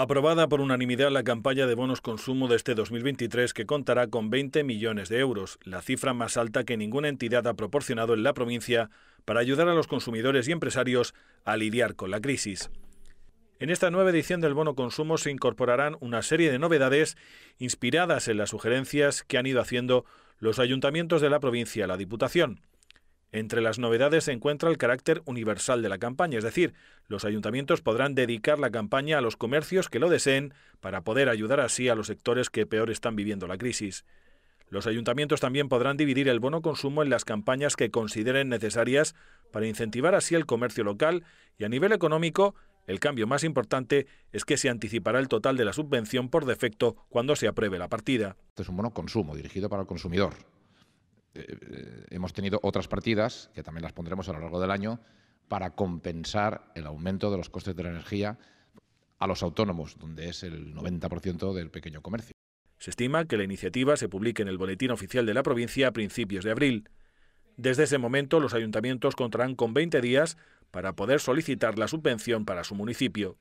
Aprobada por unanimidad la campaña de bonos consumo de este 2023 que contará con 20 millones de euros, la cifra más alta que ninguna entidad ha proporcionado en la provincia para ayudar a los consumidores y empresarios a lidiar con la crisis. En esta nueva edición del bono consumo se incorporarán una serie de novedades inspiradas en las sugerencias que han ido haciendo los ayuntamientos de la provincia a la Diputación. Entre las novedades se encuentra el carácter universal de la campaña, es decir, los ayuntamientos podrán dedicar la campaña a los comercios que lo deseen para poder ayudar así a los sectores que peor están viviendo la crisis. Los ayuntamientos también podrán dividir el bono consumo en las campañas que consideren necesarias para incentivar así el comercio local y a nivel económico, el cambio más importante es que se anticipará el total de la subvención por defecto cuando se apruebe la partida. Este es un bono consumo dirigido para el consumidor eh, eh, hemos tenido otras partidas, que también las pondremos a lo largo del año, para compensar el aumento de los costes de la energía a los autónomos, donde es el 90% del pequeño comercio. Se estima que la iniciativa se publique en el Boletín Oficial de la provincia a principios de abril. Desde ese momento, los ayuntamientos contarán con 20 días para poder solicitar la subvención para su municipio.